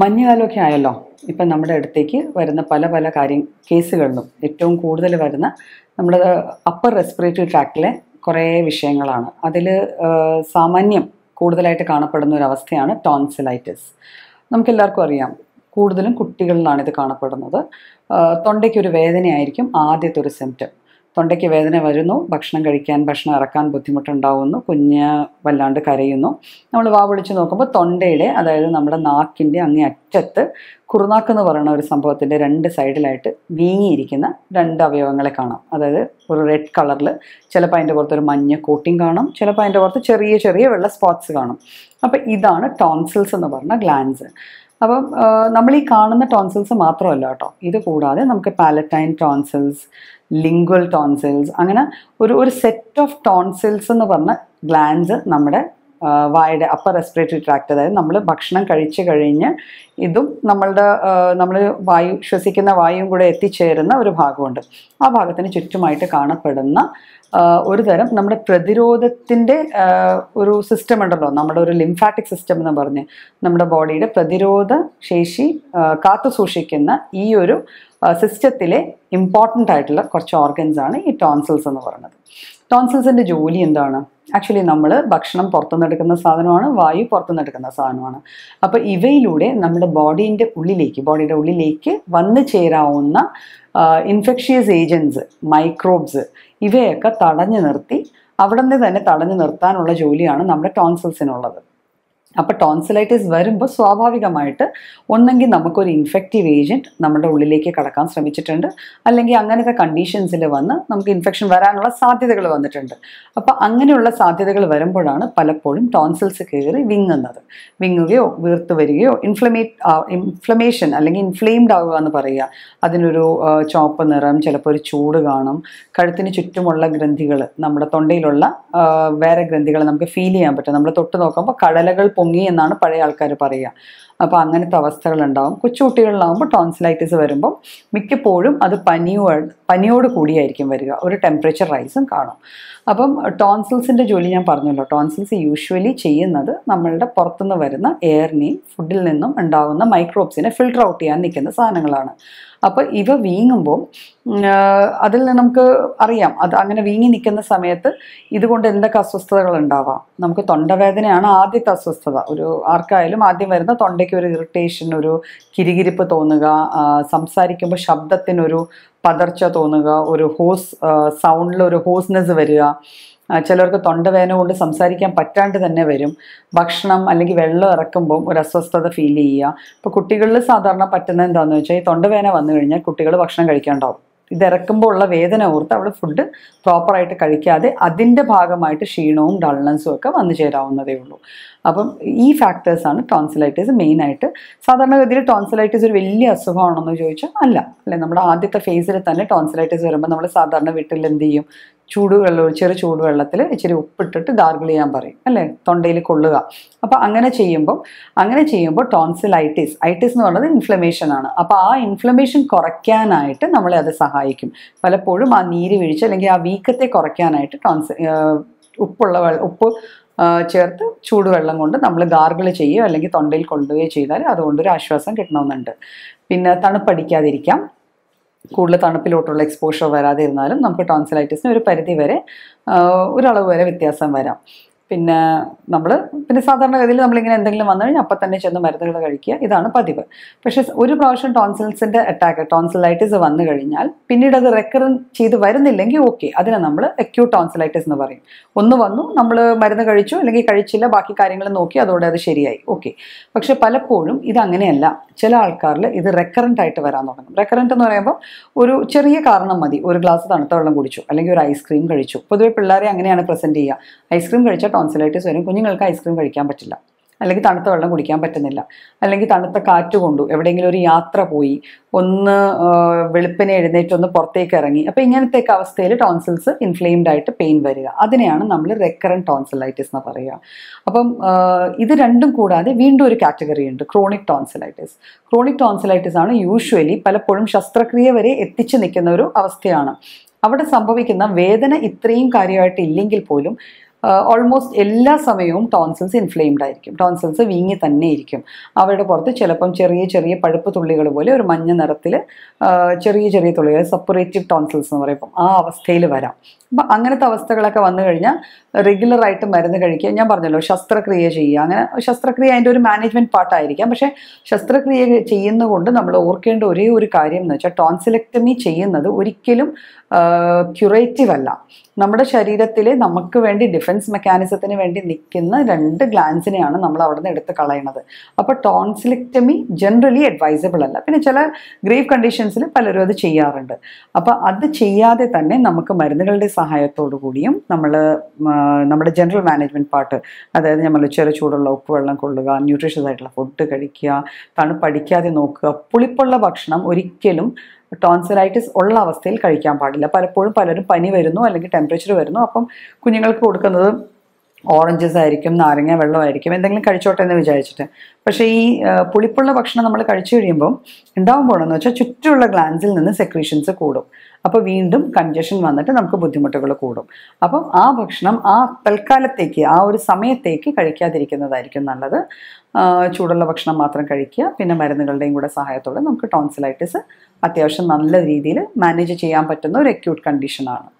മഞ്ഞുകാലമൊക്കെ ആയല്ലോ ഇപ്പം നമ്മുടെ അടുത്തേക്ക് വരുന്ന പല പല കാര്യം കേസുകളിലും ഏറ്റവും കൂടുതൽ വരുന്ന നമ്മുടെ അപ്പർ റെസ്പിറേറ്ററി ട്രാക്കിലെ കുറേ വിഷയങ്ങളാണ് അതിൽ സാമാന്യം കൂടുതലായിട്ട് കാണപ്പെടുന്ന ഒരു അവസ്ഥയാണ് ടോൺസിലൈറ്റിസ് നമുക്കെല്ലാവർക്കും അറിയാം കൂടുതലും കുട്ടികളിലാണ് ഇത് കാണപ്പെടുന്നത് തൊണ്ടയ്ക്കൊരു വേദനയായിരിക്കും ആദ്യത്തെ ഒരു സിംറ്റം തൊണ്ടയ്ക്ക് വേദന വരുന്നു ഭക്ഷണം കഴിക്കാൻ ഭക്ഷണം ഇറക്കാൻ ബുദ്ധിമുട്ടുണ്ടാവുന്നു കുഞ്ഞ് വല്ലാണ്ട് കരയുന്നു നമ്മൾ വാ വിളിച്ച് നോക്കുമ്പോൾ തൊണ്ടയിലെ അതായത് നമ്മുടെ നാക്കിൻ്റെ അങ്ങേ അറ്റത്ത് കുറുനാക്ക് എന്ന് പറയുന്ന ഒരു സംഭവത്തിൻ്റെ രണ്ട് സൈഡിലായിട്ട് വീങ്ങിയിരിക്കുന്ന രണ്ട് അവയവങ്ങളെ കാണാം അതായത് ഒരു റെഡ് കളറിൽ ചിലപ്പോൾ അതിൻ്റെ പുറത്ത് ഒരു മഞ്ഞ കോട്ടിങ് കാണാം ചിലപ്പോൾ അതിൻ്റെ പുറത്ത് ചെറിയ ചെറിയ വെള്ള സ്പോട്ട്സ് കാണും അപ്പോൾ ഇതാണ് ടോൺസിൽസ് എന്ന് പറഞ്ഞ ഗ്ലാൻസ് അപ്പം നമ്മൾ ഈ കാണുന്ന ടോൺസിൽസ് മാത്രമല്ല കേട്ടോ ഇത് കൂടാതെ നമുക്ക് പാലറ്റൈൻ ടോൺസിൽസ് ലിംഗ്വൽ ടോൺസിൽസ് അങ്ങനെ ഒരു ഒരു സെറ്റ് ഓഫ് ടോൺസിൽസ് എന്ന് പറഞ്ഞ ഗ്ലാൻസ് നമ്മുടെ വായുടെ അപ്പർ റെസ്പിറേറ്ററി ട്രാക്ട് അതായത് നമ്മൾ ഭക്ഷണം കഴിച്ചു കഴിഞ്ഞ് ഇതും നമ്മളുടെ നമ്മൾ വായു ശ്വസിക്കുന്ന വായുവും കൂടെ എത്തിച്ചേരുന്ന ഒരു ഭാഗമുണ്ട് ആ ഭാഗത്തിന് ചുറ്റുമായിട്ട് കാണപ്പെടുന്ന ഒരു തരം നമ്മുടെ പ്രതിരോധത്തിൻ്റെ ഒരു സിസ്റ്റം ഉണ്ടല്ലോ നമ്മുടെ ഒരു ലിംഫാറ്റിക് സിസ്റ്റം എന്ന് പറഞ്ഞ് നമ്മുടെ ബോഡിയുടെ പ്രതിരോധ ശേഷി കാത്തു സൂക്ഷിക്കുന്ന ഈ ഒരു സിസ്റ്റത്തിലെ ഇമ്പോർട്ടൻ്റ് ആയിട്ടുള്ള കുറച്ച് ഓർഗൻസാണ് ഈ ടോൺസിൽസ് എന്ന് പറയുന്നത് ടോൺസിൽസിൻ്റെ ജോലി എന്താണ് ആക്ച്വലി നമ്മൾ ഭക്ഷണം പുറത്തുനിന്ന് എടുക്കുന്ന സാധനമാണ് വായു പുറത്തുനിന്ന് എടുക്കുന്ന സാധനമാണ് അപ്പോൾ ഇവയിലൂടെ നമ്മുടെ ബോഡീൻ്റെ ഉള്ളിലേക്ക് ബോഡിയുടെ ഉള്ളിലേക്ക് വന്നു ചേരാവുന്ന ഇൻഫെക്ഷ്യസ് ഏജൻസ് മൈക്രോബ്സ് ഇവയൊക്കെ തടഞ്ഞു നിർത്തി അവിടെ നിന്ന് തന്നെ തടഞ്ഞു നിർത്താനുള്ള ജോലിയാണ് നമ്മുടെ ടോൺസിൽസിനുള്ളത് അപ്പോൾ ടോൺസിലൈറ്റിസ് വരുമ്പോൾ സ്വാഭാവികമായിട്ട് ഒന്നെങ്കിൽ നമുക്കൊരു ഇൻഫെക്റ്റീവ് ഏജൻറ്റ് നമ്മുടെ ഉള്ളിലേക്ക് കടക്കാൻ ശ്രമിച്ചിട്ടുണ്ട് അല്ലെങ്കിൽ അങ്ങനത്തെ കണ്ടീഷൻസിൽ വന്ന് നമുക്ക് ഇൻഫെക്ഷൻ വരാനുള്ള സാധ്യതകൾ വന്നിട്ടുണ്ട് അപ്പോൾ അങ്ങനെയുള്ള സാധ്യതകൾ വരുമ്പോഴാണ് പലപ്പോഴും ടോൺസിൽസ് കയറി വിങ്ങുന്നത് വിങ്ങുകയോ വീർത്ത് വരികയോ ഇൻഫ്ലമേറ്റ് ഇൻഫ്ലമേഷൻ അല്ലെങ്കിൽ ഇൻഫ്ലെയിംഡ് ആവുക എന്ന് പറയുക അതിനൊരു ചോപ്പ് നിറം ചിലപ്പോൾ ഒരു ചൂട് കാണും കഴുത്തിന് ചുറ്റുമുള്ള ഗ്രന്ഥികൾ നമ്മുടെ തൊണ്ടയിലുള്ള വേറെ ഗ്രന്ഥികൾ നമുക്ക് ഫീൽ ചെയ്യാൻ പറ്റും നമ്മൾ തൊട്ട് നോക്കുമ്പോൾ കടലകൾ പൊങ്ങി എന്നാണ് പഴയ ആൾക്കാർ പറയുക അപ്പോൾ അങ്ങനത്തെ അവസ്ഥകളുണ്ടാവും കൊച്ചുകുട്ടികളിലാവുമ്പോൾ ടോൺസിലൈറ്റിസ് വരുമ്പോൾ മിക്കപ്പോഴും അത് പനിയോ പനിയോട് കൂടിയായിരിക്കും വരിക ഒരു ടെമ്പറേച്ചർ റൈസും കാണും അപ്പം ടോൺസിൽസിൻ്റെ ജോലി ഞാൻ പറഞ്ഞല്ലോ ടോൺസിൽസ് യൂഷ്വലി ചെയ്യുന്നത് നമ്മളുടെ പുറത്തുനിന്ന് വരുന്ന എയറിനെയും ഫുഡിൽ നിന്നും ഉണ്ടാകുന്ന മൈക്രോബ്സിനെ ഫിൽട്ടർ ഔട്ട് ചെയ്യാൻ നിൽക്കുന്ന സാധനങ്ങളാണ് അപ്പോൾ ഇവ വീങ്ങുമ്പോൾ അതിൽ നിന്ന് നമുക്ക് അറിയാം അത് അങ്ങനെ വീങ്ങി നിൽക്കുന്ന സമയത്ത് ഇതുകൊണ്ട് എന്തൊക്കെ അസ്വസ്ഥതകൾ ഉണ്ടാവാം നമുക്ക് തൊണ്ടവേദനയാണ് ആദ്യത്തെ അസ്വസ്ഥത ഒരു ആർക്കായാലും ആദ്യം വരുന്ന തൊണ്ട ഇടയ്ക്ക് ഒരു ഇറിറ്റേഷൻ ഒരു കിരികിരിപ്പ് തോന്നുക സംസാരിക്കുമ്പോൾ ശബ്ദത്തിനൊരു പതർച്ച തോന്നുക ഒരു ഹോസ് സൗണ്ടിൽ ഒരു ഹോസ്നെസ് വരിക ചിലർക്ക് തൊണ്ടവേദന കൊണ്ട് സംസാരിക്കാൻ പറ്റാണ്ട് തന്നെ വരും ഭക്ഷണം അല്ലെങ്കിൽ വെള്ളം ഇറക്കുമ്പോൾ ഒരു അസ്വസ്ഥത ഫീൽ ചെയ്യുക ഇപ്പോൾ കുട്ടികളിൽ സാധാരണ പറ്റുന്ന എന്താണെന്ന് വെച്ചാൽ ഈ തൊണ്ടവേദന വന്നു കഴിഞ്ഞാൽ കുട്ടികൾ ഭക്ഷണം കഴിക്കാണ്ടാവും ഇതിറക്കുമ്പോൾ ഉള്ള വേദന ഓർത്ത് അവൾ ഫുഡ് പ്രോപ്പറായിട്ട് കഴിക്കാതെ അതിൻ്റെ ഭാഗമായിട്ട് ക്ഷീണവും ഡൾനസ്സും ഒക്കെ വന്നു ചേരാവുന്നതേ ഉള്ളൂ അപ്പം ഈ ഫാക്ടേഴ്സാണ് ടോൺസിലൈറ്റീസ് മെയിനായിട്ട് സാധാരണഗതിയിൽ ടോൺസിലൈറ്റീസ് ഒരു വലിയ അസുഖമാണെന്ന് ചോദിച്ചാൽ അല്ല അല്ലെ നമ്മുടെ ആദ്യത്തെ ഫേസിൽ തന്നെ ടോൺസിലൈറ്റീസ് വരുമ്പോൾ നമ്മൾ സാധാരണ വീട്ടിൽ എന്ത് ചെയ്യും ചൂടുവെള്ളം ചെറു ചൂടുവെള്ളത്തിൽ ഇച്ചിരി ഉപ്പിട്ടിട്ട് ഗാർഗിൾ ചെയ്യാൻ പറയും അല്ലേ തൊണ്ടയിൽ കൊള്ളുക അപ്പോൾ അങ്ങനെ ചെയ്യുമ്പോൾ അങ്ങനെ ചെയ്യുമ്പോൾ ടോൺസിലൈറ്റിസ് ഐറ്റിസ് എന്ന് പറയുന്നത് ഇൻഫ്ലമേഷൻ ആണ് അപ്പോൾ ആ ഇൻഫ്ലമേഷൻ കുറയ്ക്കാനായിട്ട് നമ്മളെ അത് സഹായിക്കും പലപ്പോഴും ആ നീര് വീഴ്ച അല്ലെങ്കിൽ ആ വീക്കത്തെ കുറയ്ക്കാനായിട്ട് ടോൺസ് ഉപ്പുള്ള വെള്ളം ഉപ്പ് ചേർത്ത് ചൂടുവെള്ളം കൊണ്ട് നമ്മൾ ഗാർഗിൾ ചെയ്യുകയോ അല്ലെങ്കിൽ തൊണ്ടയിൽ കൊണ്ടുപോയോ ചെയ്താൽ അതുകൊണ്ടൊരു ആശ്വാസം കിട്ടണമെന്നുണ്ട് പിന്നെ തണുപ്പടിക്കാതിരിക്കാം കൂടുതൽ തണുപ്പിലോട്ടുള്ള എക്സ്പോഷർ വരാതിരുന്നാലും നമുക്ക് ടോൺസിലൈറ്റിസിന് ഒരു പരിധി വരെ ഒരളവ് വരെ വ്യത്യാസം വരാം പിന്നെ നമ്മൾ പിന്നെ സാധാരണഗതിയിൽ നമ്മളിങ്ങനെ എന്തെങ്കിലും വന്നു കഴിഞ്ഞാൽ അപ്പം തന്നെ ചെന്ന് മരുന്നുകൾ കഴിക്കുക ഇതാണ് പതിവ് പക്ഷെ ഒരു പ്രാവശ്യം ടോൺസിൽസിൻ്റെ അറ്റാക്ക് ടോൺസിലൈറ്റിസ് വന്നു കഴിഞ്ഞാൽ പിന്നീട് അത് റെക്കർ ചെയ്ത് വരുന്നില്ലെങ്കിൽ ഓക്കെ അതിനെ നമ്മൾ അക്യൂട്ട് ടോൺസിലൈറ്റിസ് എന്ന് പറയും ഒന്ന് വന്നു നമ്മൾ മരുന്ന് കഴിച്ചു അല്ലെങ്കിൽ കഴിച്ചില്ല ബാക്കി കാര്യങ്ങൾ നോക്കി അതോടെ അത് ശരിയായി ഓക്കെ പക്ഷെ പലപ്പോഴും ഇത് അങ്ങനെയല്ല ചില ആൾക്കാരിൽ ഇത് റെക്കറൻ്റ് ആയിട്ട് വരാൻ തുടങ്ങും റെക്കറൻ്റ് എന്ന് പറയുമ്പോൾ ഒരു ചെറിയ കാരണം മതി ഒരു ഗ്ലാസ് തണുത്ത വെള്ളം കുടിച്ചു അല്ലെങ്കിൽ ഒരു ഐസ്ക്രീം കഴിച്ചു പൊതുവെ പിള്ളേരെ അങ്ങനെയാണ് പ്രസൻറ്റ് ചെയ്യുക ഐസ്ക്രീം കഴിച്ചാൽ ടോൺസിലൈറ്റിസ് വരും കുഞ്ഞുങ്ങൾക്ക് ഐസ്ക്രീം കഴിക്കാൻ പറ്റില്ല അല്ലെങ്കിൽ തണുത്ത വെള്ളം കുടിക്കാൻ പറ്റുന്നില്ല അല്ലെങ്കിൽ തണുത്ത കാറ്റ് കൊണ്ടു എവിടെയെങ്കിലും ഒരു യാത്ര പോയി ഒന്ന് വെളുപ്പിനെ എഴുന്നേറ്റ് ഒന്ന് പുറത്തേക്ക് ഇറങ്ങി അപ്പോൾ ഒക്കെ അവസ്ഥയിൽ ടോൺസിൽസ് ഇൻഫ്ലെയിംഡ് ആയിട്ട് പെയിൻ വരിക അതിനെയാണ് നമ്മൾ റെക്കറൻ ടോൺസിലൈറ്റിസ് എന്ന് പറയുക അപ്പം ഇത് രണ്ടും കൂടാതെ വീണ്ടും ഒരു കാറ്റഗറി ഉണ്ട് ക്രോണിക് ടോൺസിലൈറ്റിസ് ക്രോണിക് ടോൺസിലൈറ്റിസ് ആണ് യൂഷ്വലി പലപ്പോഴും ശസ്ത്രക്രിയ വരെ എത്തിച്ചു നിൽക്കുന്ന ഒരു അവസ്ഥയാണ് അവിടെ സംഭവിക്കുന്ന വേദന ഇത്രയും കാര്യമായിട്ട് ഇല്ലെങ്കിൽ പോലും ഓൾമോസ്റ്റ് എല്ലാ സമയവും ടോൺസിൽസ് ഇൻഫ്ലെയിംഡ് ആയിരിക്കും ടോൺസിൽസ് വീങ്ങി തന്നെ ഇരിക്കും അവരുടെ പുറത്ത് ചിലപ്പം ചെറിയ ചെറിയ പഴുപ്പ് തുള്ളികൾ പോലെ ഒരു മഞ്ഞ നിറത്തിൽ ചെറിയ ചെറിയ തുള്ളികൾ സെപ്പറേറ്റീവ് ടോൺസിൽസ് എന്ന് പറയുമ്പോൾ ആ അവസ്ഥയിൽ വരാം അപ്പം അങ്ങനത്തെ അവസ്ഥകളൊക്കെ വന്നു കഴിഞ്ഞാൽ റെഗുലറായിട്ട് മരുന്ന് കഴിക്കുക ഞാൻ പറഞ്ഞല്ലോ ശസ്ത്രക്രിയ ചെയ്യുക അങ്ങനെ ശസ്ത്രക്രിയ അതിൻ്റെ ഒരു മാനേജ്മെൻറ്റ് പാർട്ടായിരിക്കാം പക്ഷേ ശസ്ത്രക്രിയ ചെയ്യുന്നതുകൊണ്ട് നമ്മൾ ഓർക്കേണ്ട ഒരേ ഒരു കാര്യം എന്ന് വെച്ചാൽ ടോൺസിലക്ടമി ചെയ്യുന്നത് ഒരിക്കലും ക്യുറേറ്റീവ് അല്ല നമ്മുടെ ശരീരത്തിൽ നമുക്ക് വേണ്ടി ഡിഫൻസ് മെക്കാനിസത്തിന് വേണ്ടി നിൽക്കുന്ന രണ്ട് ഗ്ലാൻസിനെയാണ് നമ്മൾ അവിടെ നിന്ന് എടുത്ത് കളയണത് അപ്പോൾ ടോൺസിലക്ടമി ജനറലി അഡ്വൈസബിൾ അല്ല പിന്നെ ചില ഗ്രീവ് കണ്ടീഷൻസിൽ പലരും അത് ചെയ്യാറുണ്ട് അപ്പോൾ അത് ചെയ്യാതെ തന്നെ നമുക്ക് മരുന്നുകളുടെ സഹായത്തോടു കൂടിയും നമ്മൾ നമ്മുടെ ജനറൽ മാനേജ്മെൻറ്റ് പാർട്ട് അതായത് നമ്മൾ ചെറു ചൂടുള്ള ഉപ്പ് വെള്ളം കൊള്ളുക ന്യൂട്രീഷ്യസ് ആയിട്ടുള്ള ഫുഡ് കഴിക്കുക തണുപ്പടിക്കാതെ നോക്കുക പുളിപ്പുള്ള ഭക്ഷണം ഒരിക്കലും ടോൺസിലൈറ്റിസ് ഉള്ള അവസ്ഥയിൽ കഴിക്കാൻ പാടില്ല പലപ്പോഴും പലരും പനി വരുന്നു അല്ലെങ്കിൽ ടെമ്പറേച്ചർ വരുന്നു അപ്പം കുഞ്ഞുങ്ങൾക്ക് കൊടുക്കുന്നത് ഓറഞ്ചസ് ആയിരിക്കും നാരങ്ങ വെള്ളമായിരിക്കും എന്തെങ്കിലും കഴിച്ചോട്ടെ എന്ന് വിചാരിച്ചിട്ട് പക്ഷേ ഈ പുളിപ്പുള്ള ഭക്ഷണം നമ്മൾ കഴിച്ചു കഴിയുമ്പോൾ ഉണ്ടാവും എന്ന് വെച്ചാൽ ചുറ്റുമുള്ള ഗ്ലാൻസിൽ നിന്ന് സെക്രീഷൻസ് കൂടും അപ്പോൾ വീണ്ടും കൺജഷൻ വന്നിട്ട് നമുക്ക് ബുദ്ധിമുട്ടുകൾ കൂടും അപ്പം ആ ഭക്ഷണം ആ തൽക്കാലത്തേക്ക് ആ ഒരു സമയത്തേക്ക് കഴിക്കാതിരിക്കുന്നതായിരിക്കും നല്ലത് ചൂടുള്ള ഭക്ഷണം മാത്രം കഴിക്കുക പിന്നെ മരുന്നുകളുടെയും കൂടെ സഹായത്തോടെ നമുക്ക് ടോൺസിലൈറ്റിസ് അത്യാവശ്യം നല്ല രീതിയിൽ മാനേജ് ചെയ്യാൻ പറ്റുന്ന ഒരു അക്യൂട്ട് കണ്ടീഷനാണ്